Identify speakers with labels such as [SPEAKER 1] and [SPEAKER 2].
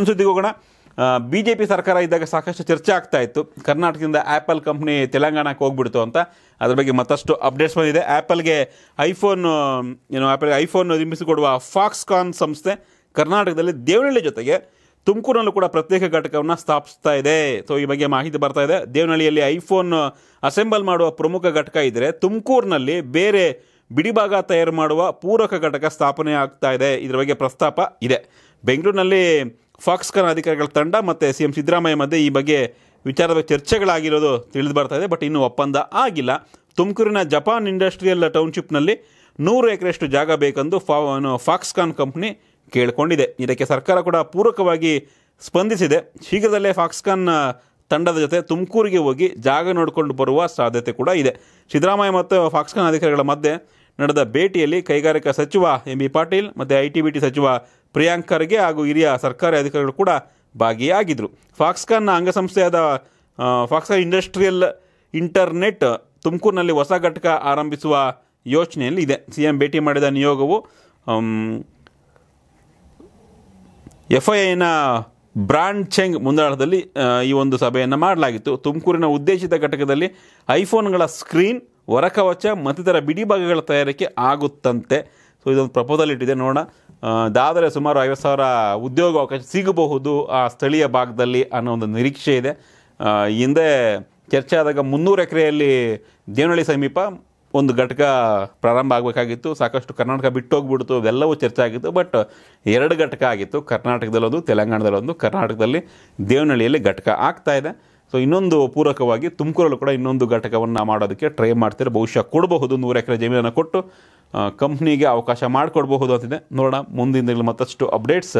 [SPEAKER 1] ಮತ್ತೊಂದು ಸುದ್ದಿಗೆ ಹೋಗೋಣ ಬಿ ಜೆ ಪಿ ಸರ್ಕಾರ ಇದ್ದಾಗ ಸಾಕಷ್ಟು ಚರ್ಚೆ ಆಗ್ತಾ ಇತ್ತು ಕರ್ನಾಟಕದಿಂದ ಆ್ಯಪಲ್ ಕಂಪ್ನಿ ತೆಲಂಗಾಣಕ್ಕೆ ಹೋಗ್ಬಿಡ್ತು ಅಂತ ಅದ್ರ ಬಗ್ಗೆ ಮತ್ತಷ್ಟು ಅಪ್ಡೇಟ್ಸ್ ಬಂದಿದೆ ಆ್ಯಪಲ್ಗೆ ಐಫೋನ್ ಏನು ಆ್ಯಪಲ್ಗೆ ಐಫೋನ್ ನಿರ್ಮಿಸಿಕೊಡುವ ಫಾಕ್ಸ್ಕಾನ್ ಸಂಸ್ಥೆ ಕರ್ನಾಟಕದಲ್ಲಿ ದೇವನಹಳ್ಳಿ ಜೊತೆಗೆ ತುಮಕೂರಿನಲ್ಲೂ ಕೂಡ ಪ್ರತ್ಯೇಕ ಘಟಕವನ್ನು ಸ್ಥಾಪಿಸ್ತಾ ಇದೆ ಸೊ ಈ ಬಗ್ಗೆ ಮಾಹಿತಿ ಬರ್ತಾ ಇದೆ ದೇವನಹಳ್ಳಿಯಲ್ಲಿ ಐಫೋನ್ ಅಸೆಂಬಲ್ ಮಾಡುವ ಪ್ರಮುಖ ಘಟಕ ಇದ್ದರೆ ತುಮಕೂರಿನಲ್ಲಿ ಬೇರೆ ಬಿಡಿಭಾಗ ತಯಾರು ಮಾಡುವ ಪೂರಕ ಘಟಕ ಸ್ಥಾಪನೆ ಆಗ್ತಾ ಇದೆ ಇದರ ಬಗ್ಗೆ ಪ್ರಸ್ತಾಪ ಇದೆ ಬೆಂಗಳೂರಿನಲ್ಲಿ ಫಾಕ್ಸ್ಕಾನ್ ಅಧಿಕಾರಿಗಳ ತಂಡ ಮತ್ತು ಸಿ ಎಂ ಸಿದ್ದರಾಮಯ್ಯ ಮಧ್ಯೆ ಈ ಬಗ್ಗೆ ವಿಚಾರದ ಚರ್ಚೆಗಳಾಗಿರೋದು ತಿಳಿದು ಬರ್ತಾ ಇದೆ ಬಟ್ ಇನ್ನೂ ಒಪ್ಪಂದ ಆಗಿಲ್ಲ ತುಮಕೂರಿನ ಜಪಾನ್ ಇಂಡಸ್ಟ್ರಿಯಲ್ ಟೌನ್ಶಿಪ್ನಲ್ಲಿ ನೂರು ಎಕರೆಷ್ಟು ಜಾಗ ಬೇಕೆಂದು ಫಾ ಫಾಕ್ಸ್ಕಾನ್ ಕಂಪ್ನಿ ಕೇಳಿಕೊಂಡಿದೆ ಇದಕ್ಕೆ ಸರ್ಕಾರ ಕೂಡ ಪೂರಕವಾಗಿ ಸ್ಪಂದಿಸಿದೆ ಶೀಘ್ರದಲ್ಲೇ ಫಾಕ್ಸ್ಕಾನ್ ತಂಡದ ಜೊತೆ ತುಮಕೂರಿಗೆ ಹೋಗಿ ಜಾಗ ನೋಡಿಕೊಂಡು ಬರುವ ಸಾಧ್ಯತೆ ಕೂಡ ಇದೆ ಸಿದ್ದರಾಮಯ್ಯ ಮತ್ತು ಫಾಕ್ಸ್ಕಾನ್ ಅಧಿಕಾರಿಗಳ ಮಧ್ಯೆ ನಡೆದ ಭೇಟಿಯಲ್ಲಿ ಕೈಗಾರಿಕಾ ಸಚಿವ ಎಂ ಬಿ ಪಾಟೀಲ್ ಮತ್ತು ಐ ಟಿ ಬಿ ಟಿ ಸಚಿವ ಪ್ರಿಯಾಂಕರ್ಗೆ ಹಾಗೂ ಹಿರಿಯ ಸರ್ಕಾರಿ ಅಧಿಕಾರಿಗಳು ಕೂಡ ಭಾಗಿಯಾಗಿದ್ದರು ಫಾಕ್ಸ್ಕಾನ್ನ ಅಂಗಸಂಸ್ಥೆಯಾದ ಫಾಕ್ಸ್ಕಾನ್ ಇಂಡಸ್ಟ್ರಿಯಲ್ ಇಂಟರ್ನೆಟ್ ತುಮಕೂರಿನಲ್ಲಿ ಹೊಸ ಘಟಕ ಆರಂಭಿಸುವ ಯೋಚನೆಯಲ್ಲಿ ಇದೆ ಸಿ ಎಂ ಭೇಟಿ ಮಾಡಿದ ನಿಯೋಗವು ಎಫ್ ಐ ಐನ ಬ್ರಾಂಡ್ ಚೆಂಗ್ ಮುಂದಾಳದಲ್ಲಿ ಈ ಒಂದು ಸಭೆಯನ್ನು ಮಾಡಲಾಗಿತ್ತು ತುಮಕೂರಿನ ಉದ್ದೇಶಿತ ಘಟಕದಲ್ಲಿ ಐಫೋನ್ಗಳ ಸ್ಕ್ರೀನ್ ಹೊರಕವಚ ಮತ್ತಿತರ ಬಿಡಿ ಭಾಗಗಳ ತಯಾರಿಕೆ ಆಗುತ್ತಂತೆ ಸೊ ಇದೊಂದು ಪ್ರಪೋಸಲ್ ಇಟ್ಟಿದೆ ನೋಡೋಣ ದಾದರೆ ಸುಮಾರು ಐವತ್ತು ಸಾವಿರ ಉದ್ಯೋಗಾವಕಾಶ ಸಿಗಬಹುದು ಆ ಸ್ಥಳೀಯ ಭಾಗದಲ್ಲಿ ಅನ್ನೋ ಒಂದು ನಿರೀಕ್ಷೆ ಇದೆ ಹಿಂದೆ ಚರ್ಚೆ ಆದಾಗ ಮುನ್ನೂರು ಎಕರೆಯಲ್ಲಿ ದೇವನಹಳ್ಳಿ ಸಮೀಪ ಒಂದು ಘಟಕ ಪ್ರಾರಂಭ ಆಗಬೇಕಾಗಿತ್ತು ಸಾಕಷ್ಟು ಕರ್ನಾಟಕ ಬಿಟ್ಟೋಗ್ಬಿಡ್ತು ಅವೆಲ್ಲವೂ ಚರ್ಚೆ ಆಗಿತ್ತು ಬಟ್ ಎರಡು ಘಟಕ ಆಗಿತ್ತು ಕರ್ನಾಟಕದಲ್ಲೊಂದು ತೆಲಂಗಾಣದಲ್ಲೊಂದು ಕರ್ನಾಟಕದಲ್ಲಿ ದೇವನಹಳ್ಳಿಯಲ್ಲಿ ಘಟಕ ಆಗ್ತಾ ಇದೆ ಸೊ ಇನ್ನೊಂದು ಪೂರಕವಾಗಿ ತುಮಕೂರಲ್ಲೂ ಕೂಡ ಇನ್ನೊಂದು ಘಟಕವನ್ನು ಮಾಡೋದಕ್ಕೆ ಟ್ರೈ ಮಾಡ್ತಾರೆ ಬಹುಶಃ ಕೊಡಬಹುದು ನೂರು ಎಕರೆ ಜಮೀನನ್ನು ಕೊಟ್ಟು ಕಂಪ್ನಿಗೆ ಅವಕಾಶ ಮಾಡಿಕೊಡ್ಬಹುದು ಅಂತಿದೆ ನೋಡೋಣ ಮುಂದಿನ ಮತ್ತಷ್ಟು ಅಪ್ಡೇಟ್ಸ್